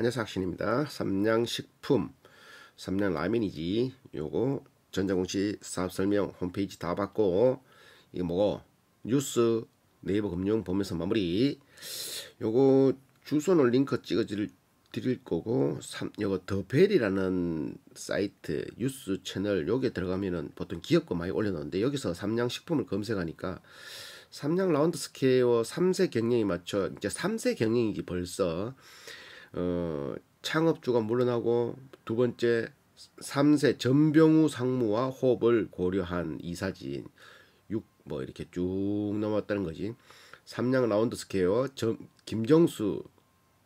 안녕하세요 학신입니다. 삼양식품 삼양 라면이지 요거 전자공시 사업설명 홈페이지 다 받고 이거 뭐고 뉴스 네이버 금융 보면서 마무리 요거 주소는 링크 찍어 드릴 거고 삼, 요거 더벨이라는 사이트 뉴스 채널 여기 들어가면은 보통 기업 거 많이 올려놓는데 여기서 삼양식품을 검색하니까 삼양 라운드 스퀘어 3세 경영에 맞춰 이제 3세 경영이기 벌써 어, 창업주가 물러나고 두 번째 3세 전병우 상무와 호흡을 고려한 이사진 6 뭐 이렇게 쭉 넘어왔다는 거지. 3량 라운드 스케어 점, 김정수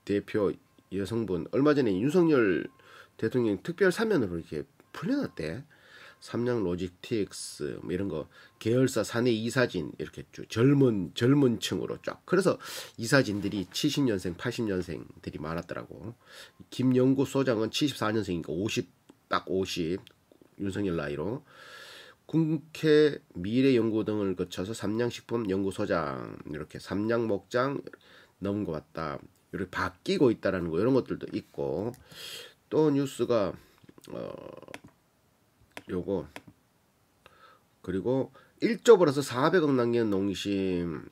대표 여성분 얼마 전에 윤석열 대통령 특별 사면으로 이렇게 풀려났대. 삼양 로지틱스 뭐 이런 거 계열사 사내 이사진 이렇게 쭉 젊은 젊은 층으로 쫙 그래서 이사진들이 70년생 80년생들이 많았더라고 김영구 소장은 74년생이니까 50 딱 50 윤석열 나이로 국회 미래연구 등을 거쳐서 삼양식품연구소장 이렇게 삼양목장 넘은것같다 이렇게 바뀌고 있다라는 거 이런 것들도 있고 또 뉴스가 어 요거 그리고 1조벌어서 400억 남기는 농심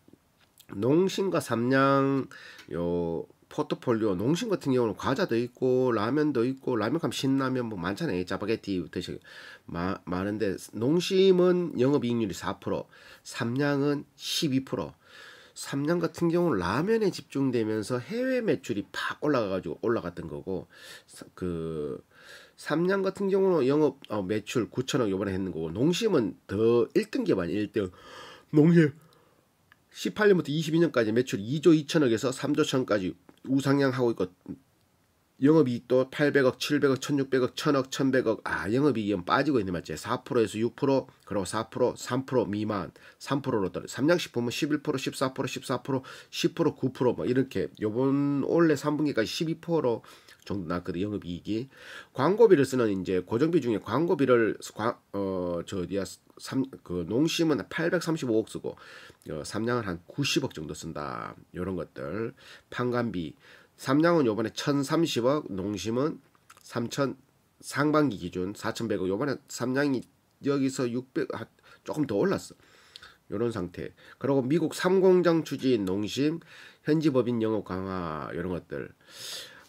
농심과 삼양 요 포트폴리오 농심 같은 경우는 과자도 있고 라면도 있고 라면하면 신라면 뭐 많잖아요 짜파게티 대신 마, 많은데 농심은 영업이익률이 4% 삼양은 12% 삼양 같은 경우는 라면에 집중되면서 해외 매출이 팍 올라가가지고 올라갔던 거고 그 삼양 같은 경우는 영업 어, 매출 9천억 요번에 했는 거고 농심은 더 1등 개발 1등 농협 18년부터 22년까지 매출 2조 2천억에서 3조 천까지 우상향하고 있고 영업이익도 800억, 700억, 1600억, 1000억, 1100억 아 영업이익은 빠지고 있는 맞지 4%에서 6% 그리고 4% 3% 미만 3%로 떨어 삼양식품은 11% 14% 14% 10% 9%뭐 이렇게 요번 올해 3분기까지 12% 정도 나거든 영업이익이 광고비를 쓰는 이제 고정비 중에 광고비를 어저 어디야 삼 그 농심은 835억 쓰고 어, 삼양은 한 90억 정도 쓴다 요런 것들 판관비 삼양은 요번에 1030억 농심은 3000 상반기 기준 4100억 요번에 삼양이 여기서 600 아, 조금 더 올랐어 요런 상태 그리고 미국 3공장 추진 농심 현지 법인 영업 강화 요런 것들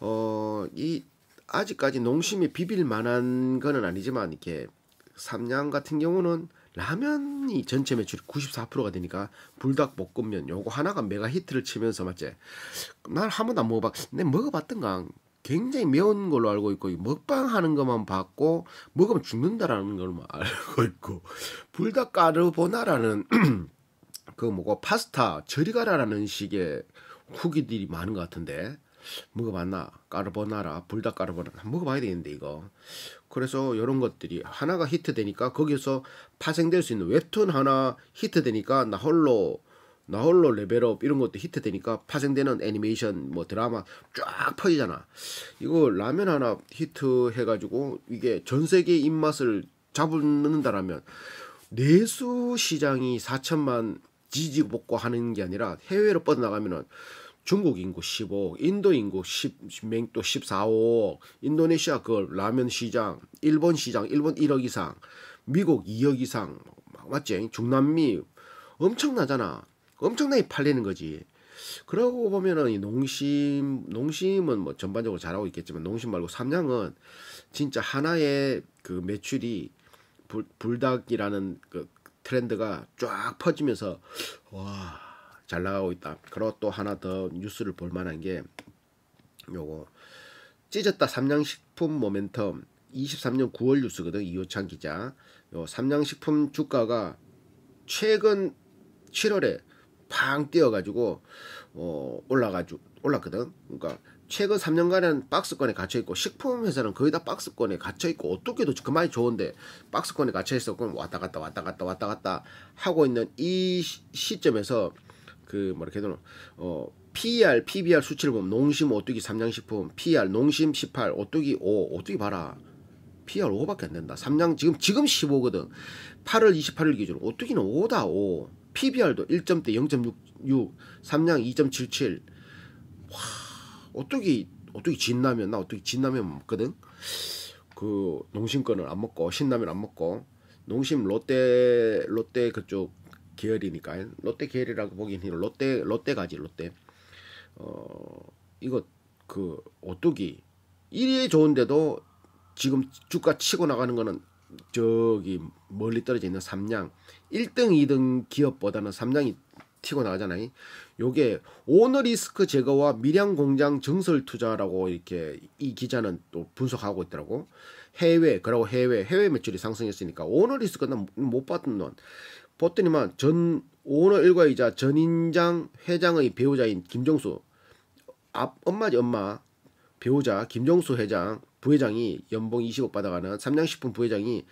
어, 이 아직까지 농심이 비빌 만한 거는 아니지만 이렇게 삼양 같은 경우는 라면이 전체 매출이 94%가 되니까 불닭볶음면 요거 하나가 메가 히트를 치면서 맞지? 난한 번도 안 먹어봤. 내 먹어봤던가. 굉장히 매운 걸로 알고 있고 먹방 하는 것만 봤고 먹으면 죽는다라는 걸로 알고 있고 불닭 까르보나라는 그 뭐고 파스타 저리 가라라는 식의 후기들이 많은 것 같은데 먹어봤나? 까르보나라, 불닭 까르보나라 먹어봐야 되는데 이거. 그래서 이런 것들이 하나가 히트되니까 거기서 파생될 수 있는 웹툰 하나 히트되니까 나 홀로 나 홀로 레벨업 이런 것도 히트되니까 파생되는 애니메이션 뭐 드라마 쫙 퍼지잖아. 이거 라면 하나 히트해가지고 이게 전 세계 입맛을 잡는다라면 내수 시장이 4천만 지지볶고 하는 게 아니라 해외로 뻗어나가면은 중국 인구 15억, 인도 인구 10또 14억, 인도네시아 그 라면 시장, 일본 시장, 일본 1억 이상, 미국 2억 이상, 맞지? 중남미 엄청나잖아. 엄청나게 팔리는 거지. 그러고 보면은 이 농심, 농심은 뭐 전반적으로 잘하고 있겠지만 농심 말고 삼양은 진짜 하나의 그 매출이 불, 불닭이라는 그 트렌드가 쫙 퍼지면서 와잘 나가고 있다. 그리고 또 하나 더 뉴스를 볼 만한 게 요거 찢었다 삼양식품 모멘텀 23년 9월 뉴스거든 이호창 기자. 요 삼양식품 주가가 최근 7월에 팡 뛰어가지고 어 올라가지고 올랐거든. 그러니까 최근 3년간은 박스권에 갇혀 있고 식품 회사는 거의 다 박스권에 갇혀 있고 어떻게도 그말이 좋은데 박스권에 갇혀 있었고 왔다 갔다 왔다 갔다 왔다 갔다 하고 있는 이 시점에서 그 뭐라 해야 되나 어 PR, PBR 수치를 보면 농심, 오뚜기, 삼양식품, PR, 농심 18, 오뚜기 5, 오뚜기 봐라. PR 5밖에 안 된다. 삼양 지금 지금 15거든. 8월 28일 기준 오뚜기는 5다 5. PBR도 1점대 0.66, 삼양 2.77. 와, 오뚜기 오뚜기 진라면 나 오뚜기 진라면 먹거든. 그 농심 거는 안 먹고 신라면 안 먹고 농심 롯데 롯데 그쪽 계열이니까 롯데 계열이라고 보기는 힘 롯데 롯데 가지 롯데. 어 이거 그 오뚜기 1위에 좋은데도 지금 주가 치고 나가는 거는 저기 멀리 떨어져 있는 삼양 1등 2등 기업보다는 삼양이 튀고 나가잖아요. 요게 오너리스크 제거와 미량 공장 증설 투자라고 이렇게 이 기자는 또 분석하고 있더라고. 해외 그리고 해외 해외 매출이 상승했으니까 오너리스크는 못 받는 보더니만 전 오너 일과이자 전인장 회장의 배우자인 김정수 앞 엄마지 엄마 배우자 김정수 회장 부회장이 연봉 20억 받아가는 삼양식품 부회장이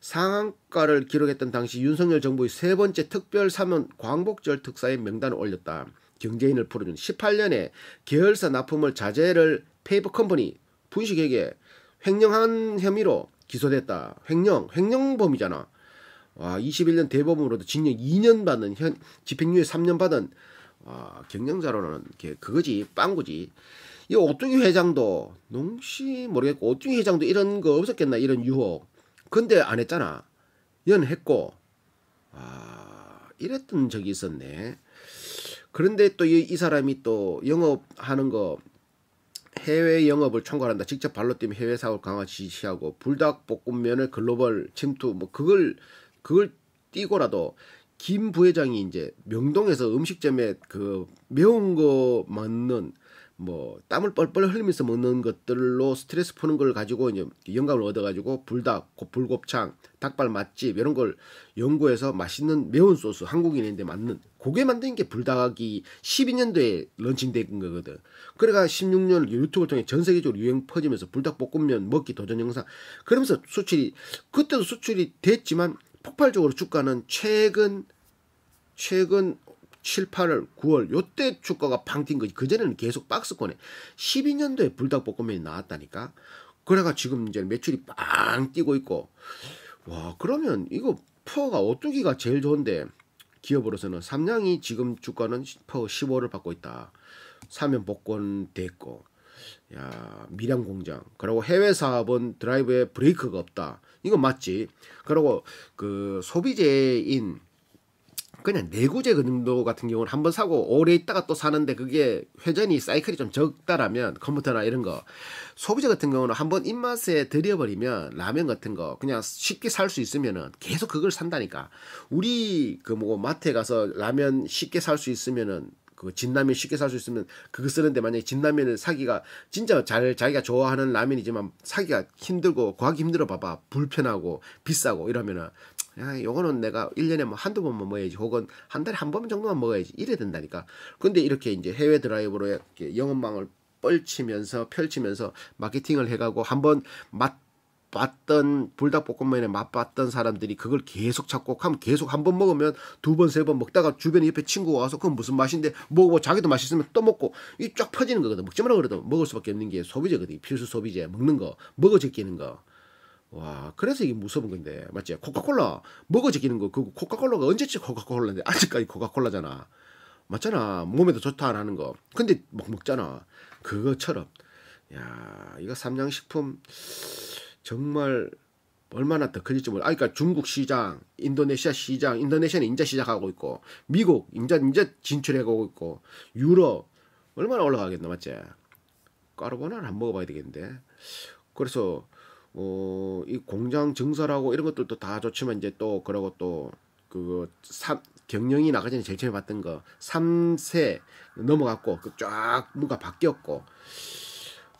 상한가를 기록했던 당시 윤석열 정부의 세 번째 특별 사면 광복절 특사의 명단을 올렸다. 경제인을 풀어준 18년에 계열사 납품을 자제를 페이퍼 컴퍼니 분식에게 횡령한 혐의로 기소됐다. 횡령, 횡령범이잖아. 아, 21년 대법원으로도 징역 2년 받는 현 집행유예 3년 받은 아, 경영자로는 이 그거지 빵구지. 이 오뚜기 회장도 농시 모르겠고 오뚜기 회장도 이런 거 없었겠나 이런 유혹. 근데 안 했잖아. 연 했고 아 이랬던 적이 있었네. 그런데 또이 이 사람이 또 영업하는 거 해외 영업을 총괄한다. 직접 발로 뛰면 해외 사업을 강화 지시하고 불닭 볶음면을 글로벌 침투 뭐 그걸 그걸 띄고라도 김 부회장이 이제 명동에서 음식점에 그 매운 거 먹는 뭐 땀을 뻘뻘 흘리면서 먹는 것들로 스트레스 푸는 걸 가지고 이제 영감을 얻어가지고 불닭, 불곱창, 닭발 맛집 이런 걸 연구해서 맛있는 매운 소스 한국인인데 맞는 고게 만든 게 불닭이 12년도에 런칭된 거거든. 그래가 16년 유튜브를 통해 전 세계적으로 유행 퍼지면서 불닭 볶음면 먹기 도전 영상 그러면서 수출이 그때도 수출이 됐지만 폭발적으로 주가는 최근 최근 7, 8월, 9월 요때 주가가 방뛴 거지. 그전에는 계속 박스권에 12년도에 불닭볶음면이 나왔다니까. 그래가 지금 이제 매출이 빵 뛰고 있고 와 그러면 이거 퍼가 오뚜기가 제일 좋은데 기업으로서는 삼양이 지금 주가는 퍼 15를 받고 있다. 사면 복권 됐고 야 미량 공장 그리고 해외 사업은 드라이브에 브레이크가 없다. 이건 맞지. 그리고 그 소비재인 그냥 내구재 그림도 같은 경우는 한번 사고 오래 있다가 또 사는데 그게 회전이 사이클이 좀 적다라면 컴퓨터나 이런 거 소비재 같은 경우는 한번 입맛에 들여버리면 라면 같은 거 그냥 쉽게 살 수 있으면은 계속 그걸 산다니까 우리 그뭐고 마트에 가서 라면 쉽게 살 수 있으면은 그 진라면 쉽게 살 수 있으면 그거 쓰는데 만약에 진라면을 사기가 진짜 잘 자기가 좋아하는 라면이지만 사기가 힘들고 구하기 힘들어 봐봐 불편하고 비싸고 이러면은 야 요거는 내가 1년에 뭐 한두 번만 먹어야지 혹은 한 달에 한 번 정도만 먹어야지 이래 된다니까 근데 이렇게 이제 해외 드라이브로 이렇게 영업망을 뻘치면서 펼치면서 마케팅을 해가고 한번 맛 맛봤던 불닭볶음면에 맛봤던 사람들이 그걸 계속 찾고 하면 계속 한 번 먹으면 두 번 세 번 먹다가 주변에 옆에 친구가 와서 그건 무슨 맛인데 먹어보고 뭐, 뭐 자기도 맛있으면 또 먹고 이 쫙 퍼지는 거거든 먹지 말라 그래도 먹을 수밖에 없는 게 소비재거든 필수 소비재 먹는 거 먹어 제끼는 거 와, 그래서 이게 무서운 건데, 맞지? 코카콜라, 먹어 제끼는 거, 그 코카콜라가 언제쯤 코카콜라인데, 아직까지 코카콜라잖아. 맞잖아. 몸에도 좋다라는 거. 근데 막 먹잖아. 그것처럼. 야, 이거 삼양식품, 정말 얼마나 더 커질지 몰라. 아, 그러니까 중국 시장, 인도네시아 시장, 인도네시아는 인제 시작하고 있고, 미국 인제 인제 진출해가고 있고, 유럽 얼마나 올라가겠나 맞지? 까르보나를 한 먹어봐야 되겠는데. 그래서 어, 이 공장 증설하고 이런 것들도 다 좋지만 이제 또 그러고 또그 경영이 나가 전에 제일 처음에 봤던 거 3세 넘어갔고 그쫙 뭔가 바뀌었고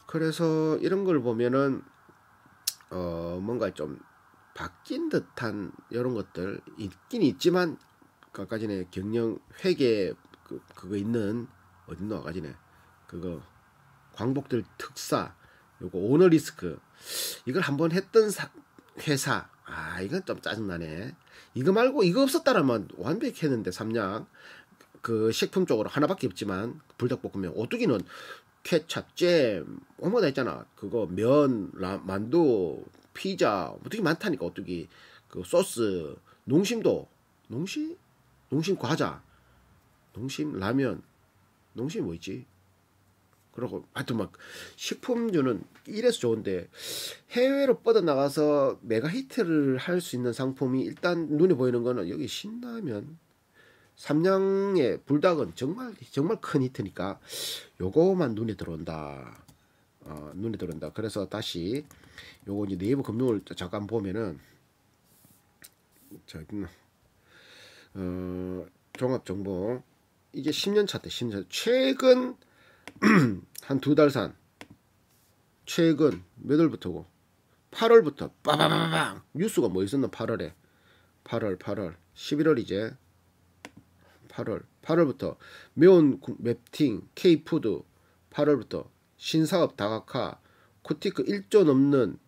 그래서 이런 걸 보면은 어 뭔가 좀 바뀐 듯한 이런 것들 있긴 있지만 그 아까 전에 경영 회계 그, 그거 있는 어딨노 아까 전에 그거 광복들 특사 요거 오너리스크 이걸 한번 했던 사, 회사 아 이건 좀 짜증나네 이거 말고 이거 없었다라면 완벽했는데 삼양 그 식품 쪽으로 하나밖에 없지만 불닭볶음면 오뚜기는 케찹잼 뭐뭐 나있잖아 그거 면 라, 만두 피자 어떻게 많다니까 어떻게 그 소스 농심도 농심 농심 과자 농심 라면 농심 뭐 있지 그러고 하여튼 막식품주는 이래서 좋은데 해외로 뻗어나가서 메가 히트를 할 수 있는 상품이 일단 눈에 보이는 거는 여기 신라면 삼양의 불닭은 정말 정말 큰 히트니까 요거만 눈에 들어온다. 어, 눈에 들어온다. 그래서 다시 요거 이제 네이버 금융을 잠깐 보면은 저기 음, 어, 종합정보 이게 10년 차때 10년 최근 한 두 달 산 최근 몇 월부터고 8월부터 빠바바방 뉴스가 뭐 있었나 8월에 8월 8월 11월 이제 8월 8월부터 매운 맵팅, K푸드 8월부터 신사업 다각화 코티크 1조 넘는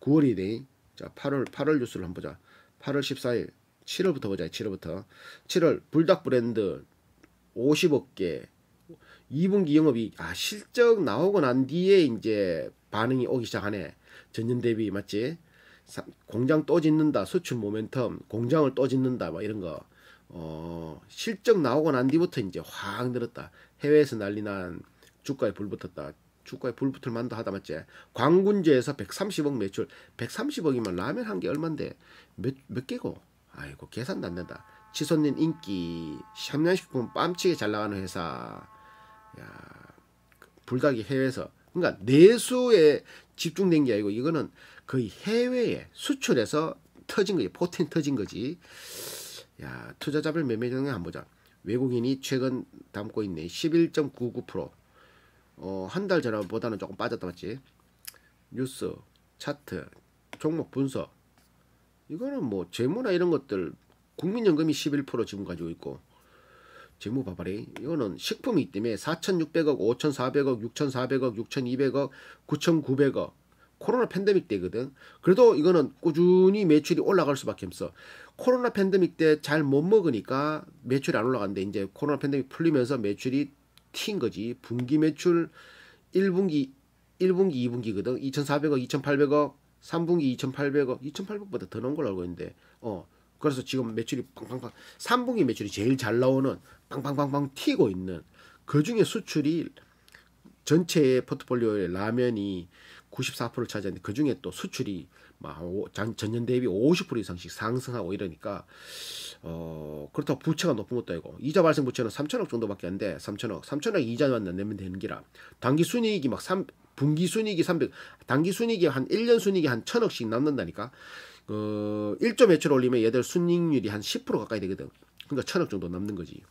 9월이네 자 8월 8월 뉴스를 한번 보자 8월 14일 7월부터 보자 7월부터 7월 불닭 브랜드 50억개 2분기 영업이 아 실적 나오고 난 뒤에 이제 반응이 오기 시작하네 전년 대비 맞지 공장 또 짓는다 수출 모멘텀 공장을 또 짓는다 막 뭐 이런 거 어, 실적 나오고 난 뒤부터 이제 확 늘었다. 해외에서 난리 난 주가에 불 붙었다. 주가에 불 붙을 만도 하다 맞지? 광군제에서 130억 매출. 130억이면 라면 한 개 얼만데 몇, 몇 개고? 아이고 계산도 안 된다. 치솟는 인기, 샴양식품 뺨치게 잘 나가는 회사. 야 불닭이 해외에서. 그러니까 내수에 집중된 게 아니고 이거는 거의 해외에 수출해서 터진 거지. 포텐 터진 거지. 야 투자자별 매매 경향 한번 보자. 외국인이 최근 담고 있는 11.99% 어, 한 달 전보다는 조금 빠졌다 맞지? 뉴스, 차트, 종목 분석 이거는 뭐 재무나 이런 것들 국민연금이 11% 지금 가지고 있고 재무 봐봐리 이거는 식품이 때문에 4,600억, 5,400억, 6,400억, 6,200억, 9,900억 코로나 팬데믹 때거든. 그래도 이거는 꾸준히 매출이 올라갈 수밖에 없어. 코로나 팬데믹 때 잘 못 먹으니까 매출이 안 올라갔는데 이제 코로나 팬데믹 풀리면서 매출이 튄 거지. 분기 매출 1분기 1분기 2분기거든. 2,400억, 2,800억, 3분기 2,800억, 2,800억보다 더나은 걸로 알고 있는데. 어. 그래서 지금 매출이 빵빵빵 3분기 매출이 제일 잘 나오는 빵빵빵빵 튀고 있는 그중에 수출이 전체의 포트폴리오의 라면이 94%를 차지하는데 그 중에 또 수출이 막 전년 대비 50% 이상씩 상승하고 이러니까 어 그렇다고 부채가 높은 것도 아니고 이자 발생 부채는 3천억 정도밖에 안 돼. 3천억. 3천억 이자만 내면 되는 기라. 단기 순이익이 막 3, 분기 순이익이 300 단기 순이익이 한 1년 순이익이 한천억씩 남는다니까. 그 1조 매출 올리면 얘들 순이익률이 한 10% 가까이 되거든. 그러니까 천억 정도 남는 거지.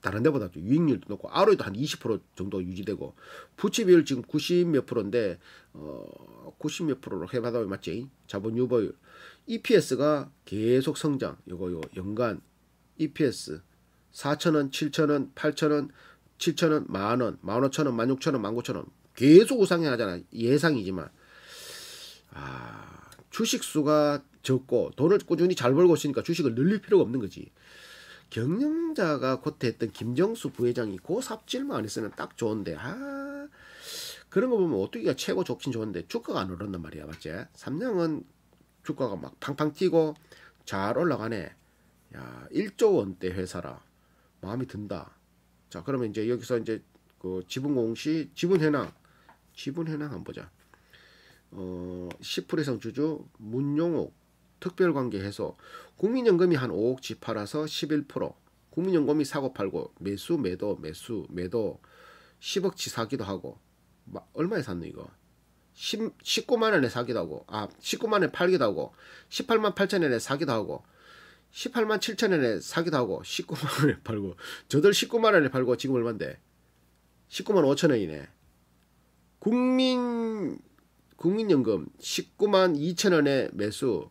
다른 데보다 유익률도 높고 ROE도 한 20% 정도 유지되고 부채 비율 지금 90 몇 프로인데 어 90 몇 프로로 해봐도 맞지? 자본 유보율 EPS가 계속 성장 요거 요 연간 EPS 4천원 7천원 8천원 7천원 만 원 만오천원 만육천원 만구천원 계속 우상향 하잖아 예상이지만 아 주식수가 적고 돈을 꾸준히 잘 벌고 있으니까 주식을 늘릴 필요가 없는 거지 경영자가 고퇴했던 김정수 부회장이 고 그 삽질만 안 했으면 딱 좋은데 아 그런 거 보면 오뚜기가 최고 좋긴 좋은데 주가가 안 오른단 말이야 맞지? 삼양은 주가가 막 팡팡 뛰고 잘 올라가네 야 1조 원대 회사라 마음이 든다 자 그러면 이제 여기서 이제 그 지분 공시 지분 해낭 지분 해낭 한번 보자 어10% 이상 주주 문용옥 특별관계 해소 국민연금이 한 5억 집 팔아서 11% 국민연금이 사고 팔고 매수 매도 매수 매도 10억치 사기도 하고 마, 얼마에 샀노 이거 10, 19만 원에 사기도 하고 아 19만 원에 팔기도 하고 18만 8천 원에 사기도 하고 18만 7천 원에 사기도 하고 19만 원에 팔고 저들 19만 원에 팔고 지금 얼만데 19만 5천 원이네 국민 국민연금 19만 2천 원에 매수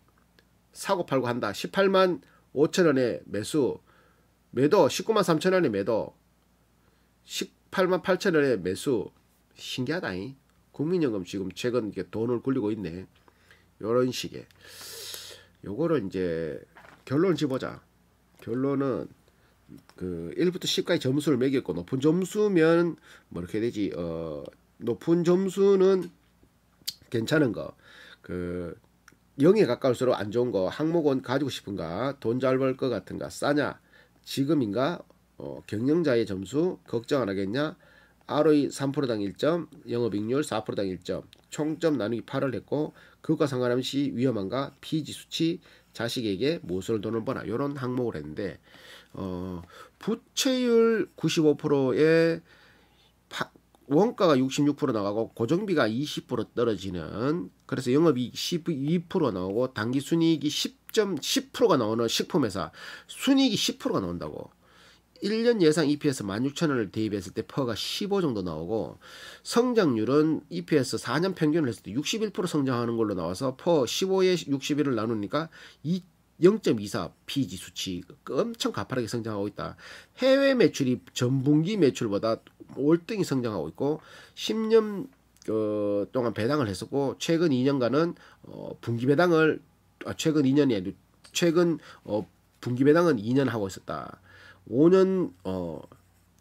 사고 팔고 한다. 18만 5천원에 매수 매도 19만 3천원에 매도 18만 8천원에 매수 신기하다잉. 국민연금 지금 최근 이렇게 돈을 굴리고 있네. 요런 식의 요거를 이제 결론을 짚어보자. 결론은 그 1부터 10까지 점수를 매겼고 높은 점수면 뭐 이렇게 되지 어 높은 점수는 괜찮은 거. 그 영에 가까울수록 안 좋은 거 항목은 가지고 싶은가 돈 잘 벌 것 같은가 싸냐 지금인가 어, 경영자의 점수 걱정 안 하겠냐 ROE 3%당 1점 영업익률 4%당 1점 총점 나누기 8을 했고 그것과 상관없이 위험한가 피지 수치 자식에게 무엇을 도는 거나 이런 항목을 했는데 어, 부채율 95%에 원가가 66% 나가고 고정비가 20% 떨어지는 그래서 영업이익 12% 나오고 단기 순이익이 10점 10%가 나오는 식품회사 순이익이 10%가 나온다고 1년 예상 EPS 16,000원을 대입했을 때 퍼가 15 정도 나오고 성장률은 EPS 4년 평균을 했을 때 61% 성장하는 걸로 나와서 퍼 15에 61을 나누니까 2. 0.24 PG 수치 엄청 가파르게 성장하고 있다. 해외 매출이 전분기 매출보다 월등히 성장하고 있고 10년 어, 동안 배당을 했었고 최근 2년간은 어, 분기 배당을 아, 최근 2년이 아니라 최근 어, 분기 배당은 2년 하고 있었다. 5년 어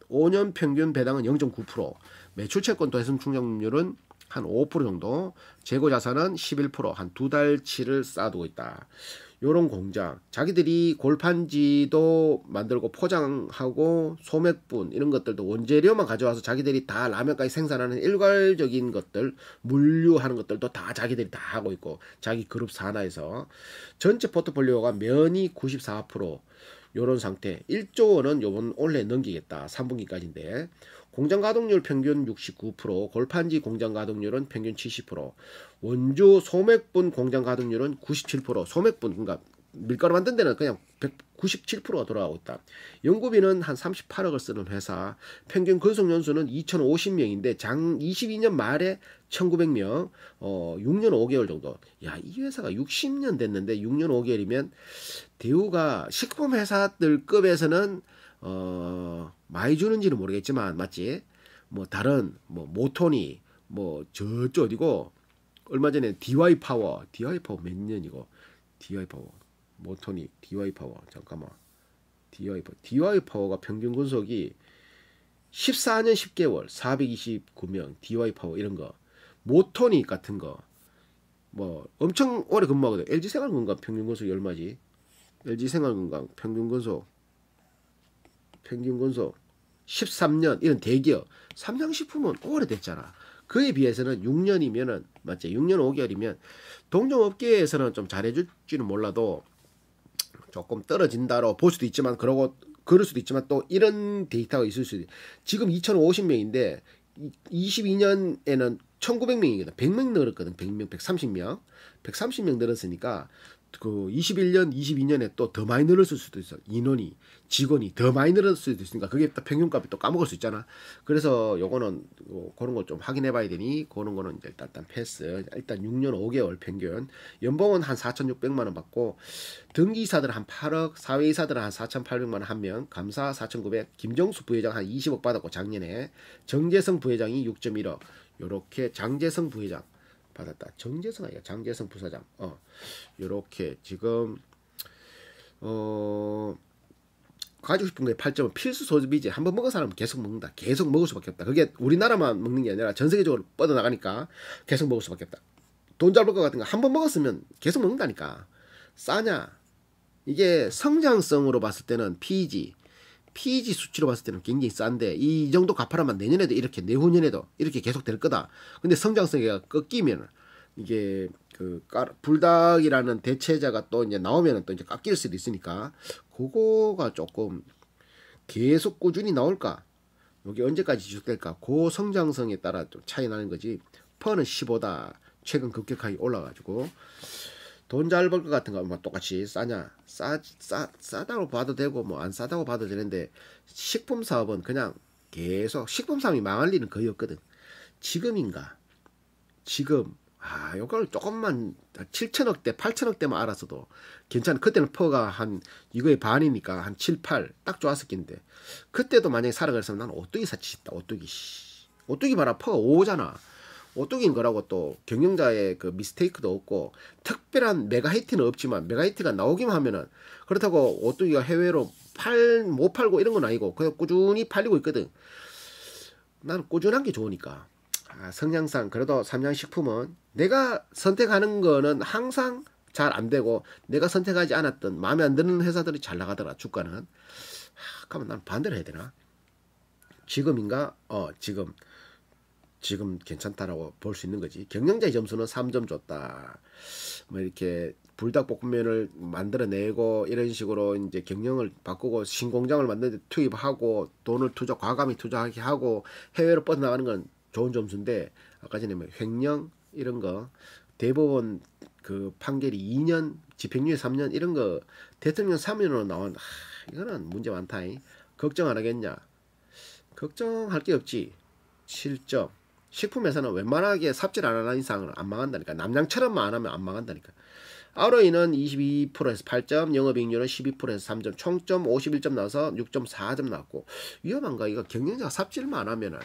5년 평균 배당은 0.9%, 매출 채권도 해선 충전률은한 5% 정도, 재고 자산은 11%, 한 두 달치를 쌓아두고 있다. 요런 공장 자기들이 골판지도 만들고 포장하고 소맥분 이런 것들도 원재료만 가져와서 자기들이 다 라면까지 생산하는 일괄적인 것들 물류하는 것들도 다 자기들이 다 하고 있고 자기 그룹 산하에서 전체 포트폴리오가 면이 94% 요런 상태 1조 원은 요번 올해 넘기겠다 3분기까지인데 공장 가동률 평균 69%, 골판지 공장 가동률은 평균 70%, 원조 소맥분 공장 가동률은 97%, 소맥분 그러니까 밀가루 만든 데는 그냥 197%가 돌아가고 있다. 연구비는 한 38억을 쓰는 회사, 평균 근속연수는 2,050명인데 장 22년 말에 1,900명, 어 6년 5개월 정도. 야, 이 회사가 60년 됐는데 6년 5개월이면 대우가 식품 회사들 급에서는 어 많이 주는지는 모르겠지만 맞지? 뭐 다른 뭐 모토니 뭐 저쪽 어디고 얼마 전에 DY 파워 DY 파워 몇 년이고 DY 파워 모토니 DY 파워 잠깐만 DY 파워 DY 파워가 평균 분석이 14년 10개월 429명 DY 파워 이런 거 모토니 같은 거 뭐 엄청 오래 근무하거든 LG 생활건강 평균 분석이 얼마지 LG 생활건강 평균 분석 평균건속 13년 이런 대기업 삼양식품은 오래됐잖아. 그에 비해서는 6년이면은 맞지? 6년 5개월이면 동종업계에서는 좀 잘해줄지는 몰라도 조금 떨어진다로 볼 수도 있지만 그러고 그럴 수도 있지만 또 이런 데이터가 있을 수도 지금 2,050명인데 22년에는 1,900명이거든. 100명 늘었거든. 100명, 130명. 130명 늘었으니까 그 21년, 22년에 또 더 많이 늘었을 수도 있어. 인원이, 직원이 더 많이 늘었을 수도 있으니까 그게 또 평균값이 또 까먹을 수 있잖아. 그래서 요거는 뭐 그런 거 좀 확인해 봐야 되니 그런 거는 이제 일단, 일단 패스. 일단 6년 5개월 평균. 연봉은 한 4,600만 원 받고 등기이사들 한 8억, 사회이사들 한 4,800만 원 한 명, 감사 4,900, 김정수 부회장 한 20억 받았고 작년에 정재성 부회장이 6.1억. 요렇게 장재성 부회장 받았다. 정재성 아니야. 장재성 부사장. 어. 요렇게 지금 어 가지고 싶은 게에 8점은 필수 소비지. 한번 먹은 사람은 계속 먹는다. 계속 먹을 수밖에 없다. 그게 우리나라만 먹는 게 아니라 전 세계적으로 뻗어나가니까 계속 먹을 수밖에 없다. 돈잘벌것 같은 거한번 먹었으면 계속 먹는다니까. 싸냐? 이게 성장성으로 봤을 때는 피지 PEG 수치로 봤을 때는 굉장히 싼데 이 정도 가파르면 내년에도 이렇게 내후년에도 이렇게 계속 될 거다. 근데 성장성이 꺾이면 이게 그 불닭이라는 대체자가 또 이제 나오면 또 이제 깎일 수도 있으니까 그거가 조금 계속 꾸준히 나올까? 여기 언제까지 지속될까? 고 그 성장성에 따라 좀 차이 나는 거지. 퍼는 15다. 최근 급격하게 올라가지고 돈잘벌것 같은 거뭐 똑같이 싸냐 싸, 싸, 싸다고 봐도 되고 뭐 안 싸다고 봐도 되는데 식품 사업은 그냥 계속 식품 사업이 망할 일은 거의 없거든 지금인가 지금 아 요걸 조금만 7천억대 8천억대만 알았어도 괜찮아 그때는 퍼가 한 이거의 반이니까 한 7, 8 딱 좋았을 낀데 그때도 만약에 살아갔으면 난 오뚜기 사치 싶다 오뚜기 오뚜기 봐라 퍼가 5잖아 오뚝인 거라고 또 경영자의 그 미스테이크도 없고 특별한 메가히트는 없지만 메가히트가 나오기만 하면은 그렇다고 오뚝이가 해외로 팔 못 팔고 이런 건 아니고 그냥 꾸준히 팔리고 있거든. 나는 꾸준한 게 좋으니까. 아, 성향상 그래도 삼양식품은 내가 선택하는 거는 항상 잘 안 되고 내가 선택하지 않았던 마음에 안 드는 회사들이 잘 나가더라 주가는. 아, 그러면 난 반대를 해야 되나? 지금인가? 어 지금 지금 괜찮다라고 볼 수 있는 거지. 경영자의 점수는 3점 줬다. 뭐 이렇게 불닭볶음면을 만들어내고 이런 식으로 이제 경영을 바꾸고 신공장을 만드는데 투입하고 돈을 투자 과감히 투자하게 하고 해외로 뻗어나가는 건 좋은 점수인데 아까 전에 뭐 횡령 이런 거 대법원 그 판결이 2년 집행유예 3년 이런 거 대통령 3년으로 나온 하, 이거는 문제 많다 이. 걱정 안 하겠냐 걱정할 게 없지 7점 식품회사는 웬만하게 삽질 안 하는 이상은 안 망한다니까. 남양처럼만 안 하면 안 망한다니까. ROE는 22%에서 8점, 영업이익률은 12%에서 3점, 총점 51점 나와서 6.4점 나왔고 위험한가? 이거 경영자가 삽질만 하면은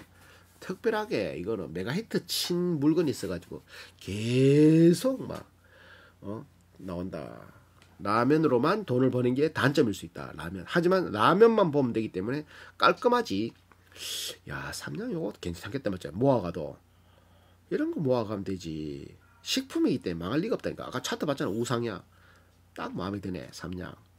특별하게 이거는 메가히트 친 물건이 있어가지고 계속 막 어? 나온다. 라면으로만 돈을 버는 게 단점일 수 있다. 라면. 하지만 라면만 보면 되기 때문에 깔끔하지. 야, 삼양 요거 괜찮겠다 맞죠? 모아가도 이런 거 모아가면 되지. 식품이기 때문에 망할 리가 없다니까. 아까 차트 봤잖아. 우상이야딱 마음에 드네. 삼양.